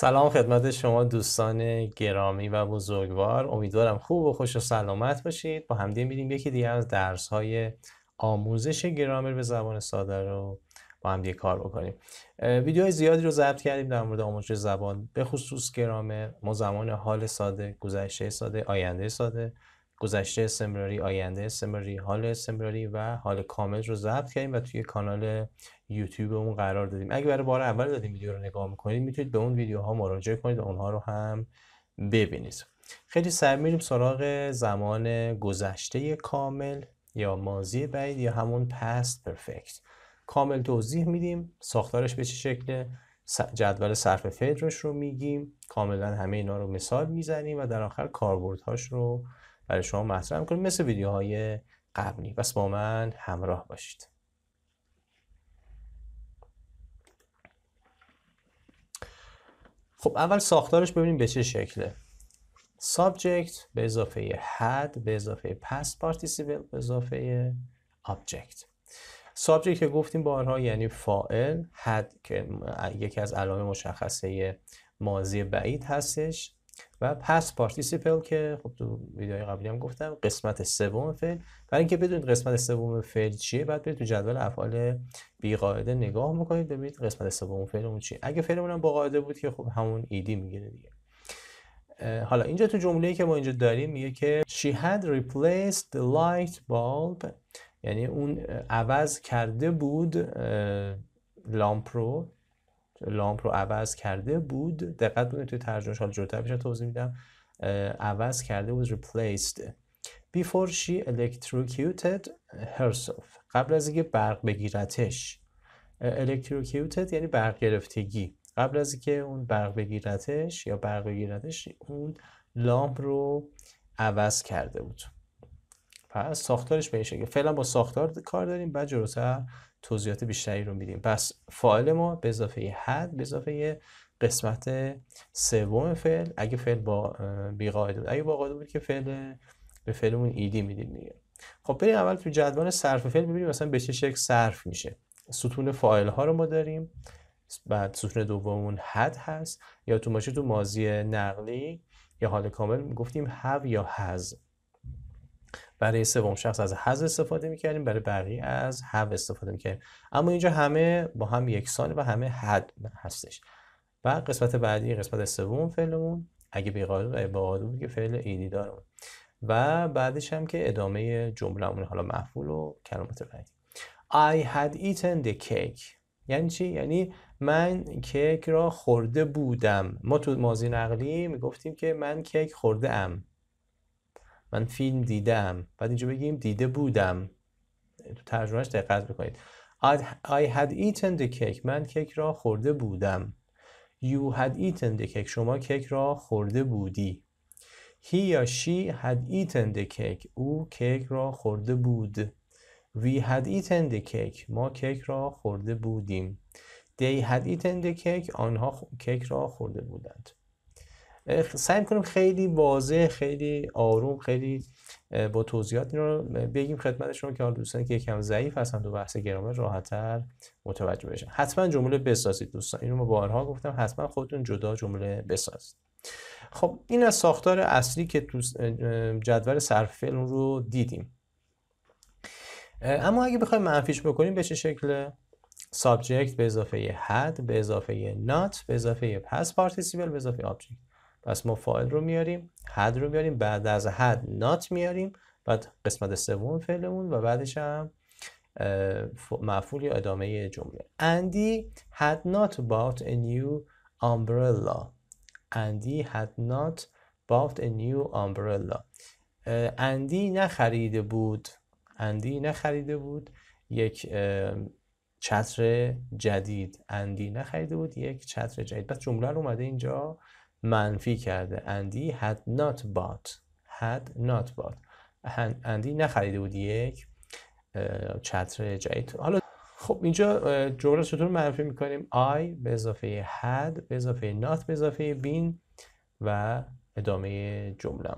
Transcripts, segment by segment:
سلام خدمت شما دوستان گرامی و بزرگوار امیدوارم خوب و خوش و سلامت باشید با همدیگه میریم یکی دیگه از درس های آموزش گرامر به زبان ساده رو با هم کار بکنیم ویدیوهای زیادی رو ضبط کردیم در مورد آموزش زبان به خصوص گرامر ما زمان حال ساده گذشته ساده آینده ساده گذشته استمراری آینده استمراری حال استمراری و حال کامل رو ضبط کردیم و توی کانال یوتیوب اون قرار دادیم اگه برای بار اول دادیم ویدیو رو نگاه میکنید میتونید به اون ویدیوها مراجعه کنید و اونها رو هم ببینید خیلی سر میریم سراغ زمان گذشته کامل یا ماضی بعید یا همون پست پرفکت کامل توضیح میدیم ساختارش به چه شکله جدول صرف فعلش رو میگیم کاملا همه اینا رو مثال میزنیم و در آخر کاربردهاش رو برای شما مطرح میکنیم مثل ویدیوهای قبلی بس با من همراه باشید خب اول ساختارش ببینیم به چه شکله subject به اضافه had به اضافه past participle به اضافه object subject که گفتیم بارها یعنی فاعل had که یکی از علائم مشخصه ماضی بعید هستش و پس پارتیسیپل که خب تو ویدیوهای قبلی هم گفتم قسمت سوم فعل برای اینکه بدونید قسمت سوم فعل چیه بعد برید تو جدول افعال بی قاعده نگاه میکنید ببینید قسمت سوم اون چیه اگه فعلمون هم با قاعده بود که خب همون ایدی میگیره دیگه حالا اینجا تو جمله ای که ما اینجا داریم میگه که she had replaced the light bulb یعنی اون عوض کرده بود لامپ رو لامپ رو عوض کرده بود دقت بود توی ترجمه حال جلوتر میشه توضیح میدم عوض کرده بود replaced before she electrocuted herself قبل از اینکه برق بگیرتش electrocuted یعنی برق گرفتگی قبل از اینکه اون برق بگیرتش یا برق بگیرتش اون لامپ رو عوض کرده بود پس ساختارش به این شکل فعلا با ساختار کار داریم بعد جلوتر توضیحات بیشتری رو میدیم پس فاعل ما به اضافه حد به اضافه قسمت سوم فعل اگه فعل با بیقاعده بود اگه با قاعده بود که فعل به فعلمون ایدی میدیم دیگه خب بریم اول تو جدول صرف فعل ببینیم مثلا به چه شکل صرف میشه ستون فاعل ها رو ما داریم بعد ستون دوممون حد هست یا تو ماشه تو ماضی نقلی یا حال کامل گفتیم have یا هز برای سوم شخص از هز استفاده میکردیم برای بقیه از هف استفاده میکردیم اما اینجا همه با هم یکسانه و همه حد هستش و قسمت بعدی قسمت سوم فعلمون اگه و با بود که فعل ایدی دارم و بعدش هم که ادامه جمله حالا مفعول و کلمات بعدی I had eaten the cake یعنی چی؟ یعنی من کیک را خورده بودم ما تو مازی نقلی میگفتیم که من کیک خورده ام من فیلم دیدم بعد اینجا بگیم دیده بودم تو ترجمهش دقت بکنید I had eaten the cake من کیک را خورده بودم You had eaten the cake شما کیک را خورده بودی He or she had eaten the cake او کیک را خورده بود We had eaten the cake ما کیک را خورده بودیم They had eaten the cake آنها کیک را خورده بودند سعی میکنیم خیلی واضح خیلی آروم خیلی با توضیحات این رو بگیم خدمت شما که حال دوستانی که یکم ضعیف هستن تو بحث گرامر راحتتر متوجه بشن حتما جمله بسازید دوستان اینو ما بارها گفتم حتما خودتون جدا جمله بسازید خب این از ساختار اصلی که تو جدول صرف فعل رو دیدیم اما اگه بخوایم منفیش بکنیم به چه شکل سابجکت به اضافه حد به اضافه نات به اضافه پس پارتیسیبل به اضافه آبجکت پس ما فاعل رو میاریم حد رو میاریم بعد از حد نات میاریم بعد قسمت سوم فعلمون و بعدش هم مفعول یا ادامه جمله اندی had not bought a new umbrella اندی had not bought a new umbrella اندی نخریده بود اندی نخریده بود یک چتر جدید اندی نخریده بود یک چتر جدید بعد جمله رو اومده اینجا منفی کرده اندی had not bought had not bought اندی نخریده بود یک چتر جدید حالا خب اینجا جمله چطور منفی میکنیم I به اضافه had به اضافه not به اضافه been و ادامه جمله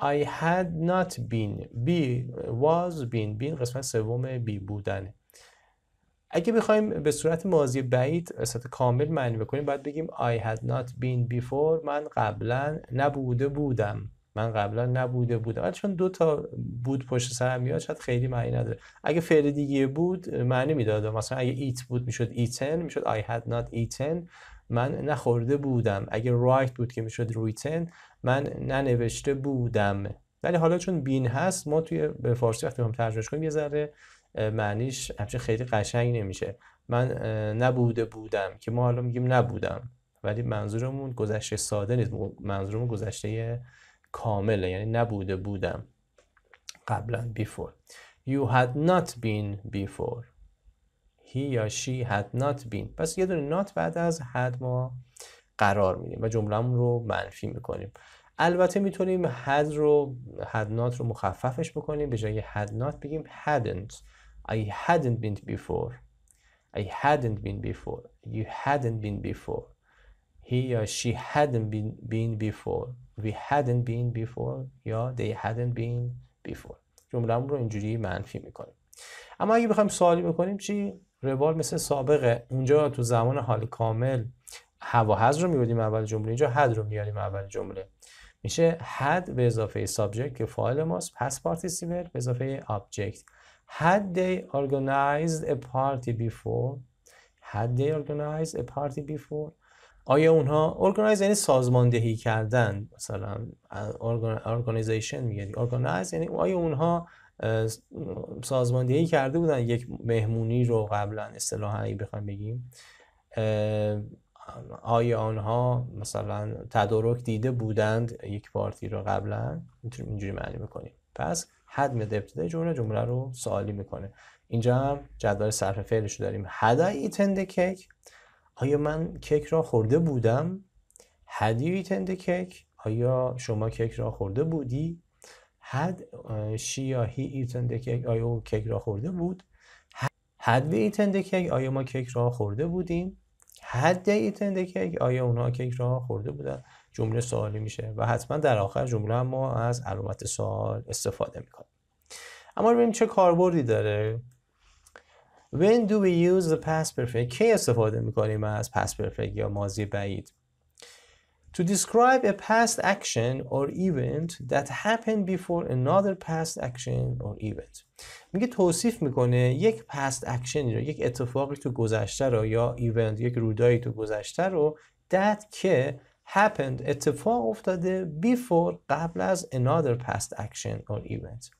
I had not been be was been been قسمت سوم بی بودنه اگه بخوایم به صورت ماضی بعید صورت کامل معنی بکنیم باید بگیم I had not been before من قبلا نبوده بودم من قبلا نبوده بودم ولی چون دو تا بود پشت سر میاد شاید خیلی معنی نداره اگه فعل دیگه بود معنی میداد مثلا اگه ایت بود میشد ایتن میشد I had not eaten من نخورده بودم اگه رایت بود که میشد written من ننوشته بودم ولی حالا چون بین هست ما توی به فارسی وقتی هم ترجمه کنیم یه ذره معنیش همچنین خیلی قشنگ نمیشه من نبوده بودم که ما حالا میگیم نبودم ولی منظورمون گذشته ساده نیست منظورمون گذشته کامله یعنی نبوده بودم قبلا before you had not been before he یا she had not been پس یه دونه not بعد از had ما قرار میدیم و جملهمون رو منفی میکنیم البته میتونیم had رو had not رو مخففش بکنیم به جای had not بگیم hadn't I hadn't been before I hadn't been before You hadn't been before He or she hadn't been, been before We hadn't been before یا They hadn't been before جمله رو اینجوری منفی میکنیم اما اگه بخوایم سوالی بکنیم چی؟ روال مثل سابقه اونجا تو زمان حال کامل هوا هز رو میبودیم اول جمله اینجا هد رو میاریم اول جمله میشه هد به اضافه سابجکت که فایل ماست پس پارتیسیپل به اضافه آبجکت Had they organized a party before? Had they organized a party before? آیا اونها organize یعنی سازماندهی کردن مثلا organization میگه organize یعنی آیا اونها سازماندهی کرده بودن یک مهمونی رو قبلا اصطلاحا هایی بخوام بگیم آیا آنها مثلا تدارک دیده بودند یک پارتی رو قبلا اینجوری معنی بکنیم پس حد میاد ابتدای جمله جمله رو سوالی میکنه اینجا هم جدول صرف فعلش رو داریم هدا I کیک آیا من کیک را خورده بودم هدی ای کیک آیا شما کیک را خورده بودی حد شیاهی یا هی آیا او کیک را خورده بود هد وی eaten آیا ما کیک را خورده بودیم هد ایتند کیک آیا اونا کیک را خورده بودن جمله سوالی میشه و حتما در آخر جمله هم ما از علامت سوال استفاده میکنیم اما ببینیم چه کاربردی داره When do we use the past perfect کی استفاده میکنیم از past perfect یا ماضی بعید To describe a past action or event that happened before another past action or event میگه توصیف میکنه یک past action رو یک اتفاقی تو گذشته رو یا event یک رودایی تو گذشته رو that که happened اتفاق افتاده before قبل از another past action or event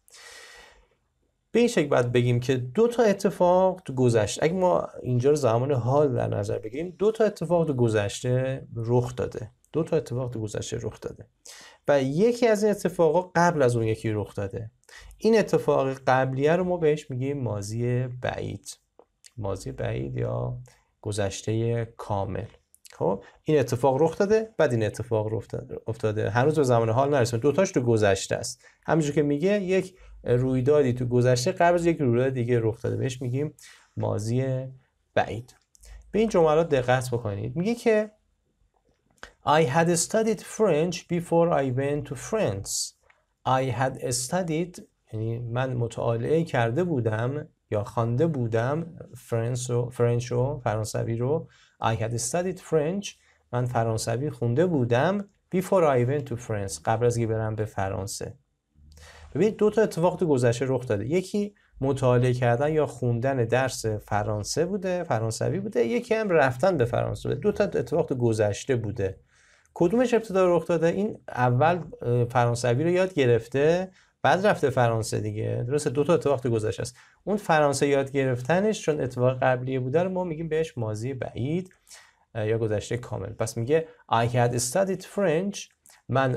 به این شکل باید بگیم که دو تا اتفاق تو گذشته اگه ما اینجا رو زمان حال در نظر بگیریم دو تا اتفاق تو گذشته رخ داده دو تا اتفاق تو گذشته رخ داده و یکی از این اتفاقا قبل از اون یکی رخ داده این اتفاق قبلیه رو ما بهش میگیم ماضی بعید ماضی بعید یا گذشته کامل خب این اتفاق رخ داده بعد این اتفاق رخ افتاده هنوز به زمان حال دو دوتاش تو گذشته است همینجور که میگه یک رویدادی تو گذشته قبل از یک رویداد دیگه رخ داده بهش میگیم ماضی بعید به این جملات دقت بکنید میگه که I had studied French before I went to France I had studied یعنی من مطالعه کرده بودم یا خوانده بودم فرنس فرانسوی رو I had studied French من فرانسوی خونده بودم before I went to France قبل از که برم به فرانسه ببینید دو تا اتفاق تو گذشته رخ داده یکی مطالعه کردن یا خوندن درس فرانسه بوده فرانسوی بوده یکی هم رفتن به فرانسه بوده دو تا اتفاق تو گذشته بوده کدومش ابتدا رخ داده این اول فرانسوی رو یاد گرفته بعد رفته فرانسه دیگه درسته دو تا اتفاق تو گذشته است اون فرانسه یاد گرفتنش چون اتفاق قبلی بوده رو ما میگیم بهش ماضی بعید یا گذشته کامل پس میگه I had studied French من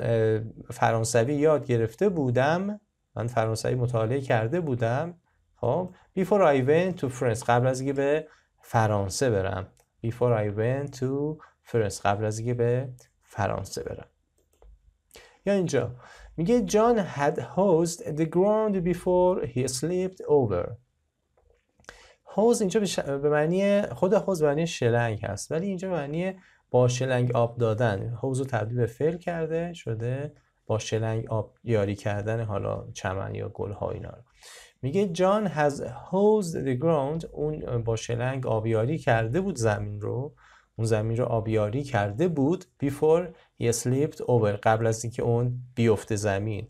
فرانسوی یاد گرفته بودم من فرانسوی مطالعه کرده بودم خب before I went to France قبل از اینکه به فرانسه برم before I went to France قبل از اینکه به فرانسه برم یا اینجا میگه جان had hosed the ground before he slipped over هوز اینجا به معنی خود هوز به معنی شلنگ هست ولی اینجا به معنی با شلنگ آب دادن هوز رو تبدیل به فعل کرده شده با شلنگ آب یاری کردن حالا چمن یا گل ها اینا رو میگه جان has hosed the ground اون با شلنگ آبیاری کرده بود زمین رو اون زمین رو آبیاری کرده بود before he slipped over قبل از اینکه اون بیفته زمین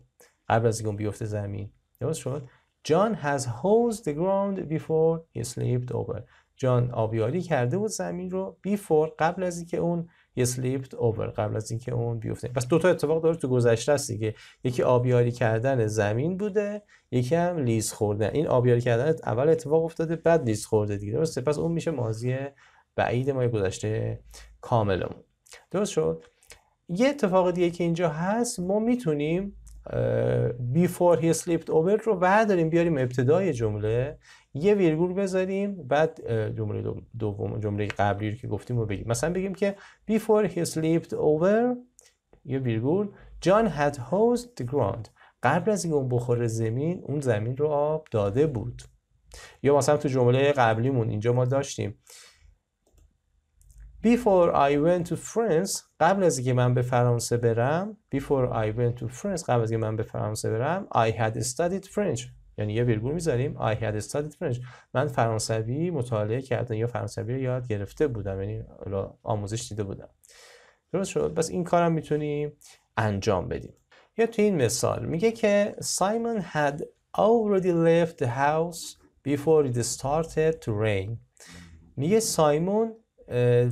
قبل از اینکه اون بیفته زمین درست شد John has hosed the ground before he slipped over جان آبیاری کرده بود زمین رو before قبل از اینکه اون یه slipped over قبل از اینکه اون بیفته پس دوتا اتفاق داره تو گذشته است دیگه یکی آبیاری کردن زمین بوده یکی هم لیز خوردن این آبیاری کردن اول اتفاق افتاده بعد لیز خورده دیگه درسته پس اون میشه ماضی بعید ما گذشته کاملمون درست شد یه اتفاق دیگه که اینجا هست ما میتونیم before he اسلیپت over رو داریم بیاریم ابتدای جمله یه ویرگول بذاریم بعد جمله دوم جمله قبلی رو که گفتیم رو بگیم مثلا بگیم که before he اسلیپت over یه ویرگول جان had hosed ground قبل از اینکه اون بخور زمین اون زمین رو آب داده بود یا مثلا تو جمله قبلیمون اینجا ما داشتیم Before I went to France قبل از اینکه من به فرانسه برم Before I went to France قبل از اینکه من به فرانسه برم I had studied French یعنی یه ویرگول میذاریم I had studied French من فرانسوی مطالعه کردم یا فرانسوی یاد گرفته بودم یعنی آموزش دیده بودم درست شد بس این کارم میتونیم انجام بدیم یا تو این مثال میگه که Simon had already left the house before it started to rain میگه سایمون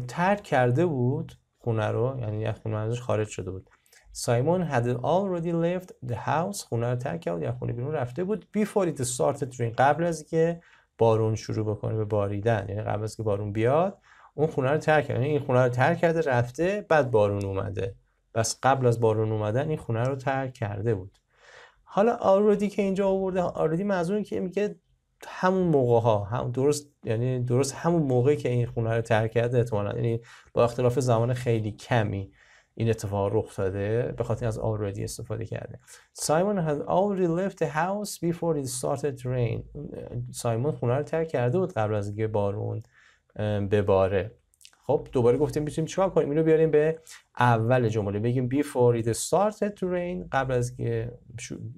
ترک کرده بود خونه رو یعنی خونه ازش خارج شده بود سایمون had already left the house خونه رو ترک کرد یا خونه بیرون رفته بود before it started rain قبل از که بارون شروع بکنه به باریدن یعنی قبل از که بارون بیاد اون خونه رو ترک کرد یعنی این خونه رو ترک کرده رفته بعد بارون اومده بس قبل از بارون اومدن این خونه رو ترک کرده بود حالا آرودی که اینجا آورده آرودی منظور که میگه همون موقع ها هم درست یعنی درست همون موقعی که این خونه رو ترک کرده احتمالاً یعنی با اختلاف زمان خیلی کمی این اتفاق رخ داده به خاطر از already استفاده کرده سایمون has already left the house before it started سایمون خونه رو ترک کرده بود قبل از اینکه بارون بباره خب دوباره گفتیم میتونیم چیکار کنیم اینو بیاریم به اول جمله بگیم before it started to rain قبل از اینکه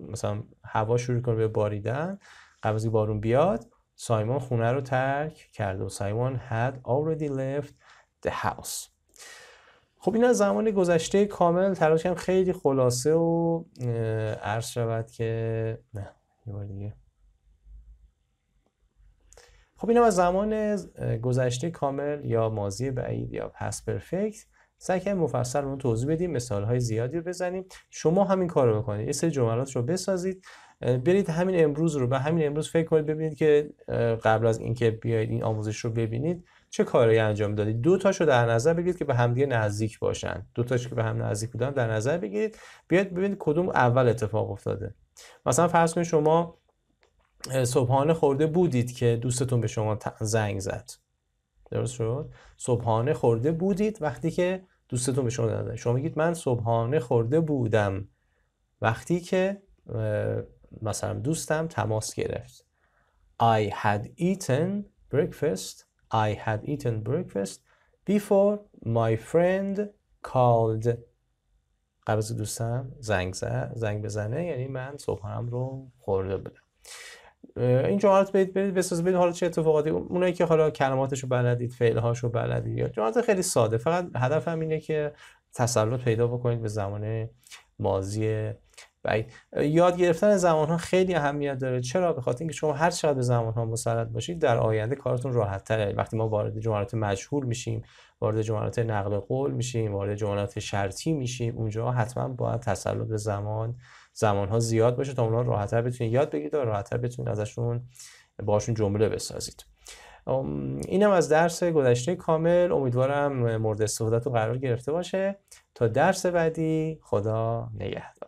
مثلا هوا شروع کنه به باریدن قبل از بارون بیاد سایمون خونه رو ترک کرد و سایمون had already left the house خب این از زمان گذشته کامل تلاش هم خیلی خلاصه و عرض شود که نه یه بار دیگه خب اینم از زمان گذشته کامل یا ماضی بعید یا پس پرفکت سعی کنیم مفصل رو توضیح بدیم مثال های زیادی رو بزنیم شما همین کار رو بکنید یه سری جملات رو بسازید برید همین امروز رو به همین امروز فکر کنید ببینید که قبل از اینکه بیایید این آموزش رو ببینید چه کاری انجام دادید دو تاشو در نظر بگیرید که به همدیگه نزدیک باشن دو تاش که به هم نزدیک بودن در نظر بگیرید بیاید ببینید کدوم اول اتفاق افتاده مثلا فرض کنید شما صبحانه خورده بودید که دوستتون به شما زنگ زد درست شد صبحانه خورده بودید وقتی که دوستتون به شما زنگ شما میگید من صبحانه خورده بودم وقتی که مثلا دوستم تماس گرفت I had eaten breakfast I had eaten breakfast before my friend called قبل دوستم زنگ, زنگ بزنه یعنی من صبحانم رو خورده بودم این جملات برید برید بساز حالا چه اتفاقاتی اونایی که حالا کلماتشو بلدید فعلهاشو بلدید یا خیلی ساده فقط هدفم اینه که تسلط پیدا بکنید به زمان ماضی بعید یاد گرفتن زمان ها خیلی اهمیت داره چرا به خاطر اینکه شما هر چقدر به زمان ها مسلط باشید در آینده کارتون راحت تره وقتی ما وارد جملات مجهول میشیم وارد جملات نقل قول میشیم وارد جملات شرطی میشیم اونجا حتما باید تسلط به زمان زمان ها زیاد باشه تا راحت راحتتر بتونید یاد بگیرید و تر بتونید ازشون باشون جمله بسازید اینم از درس گذشته کامل امیدوارم مورد استفاده قرار گرفته باشه تا درس بعدی خدا نگهدار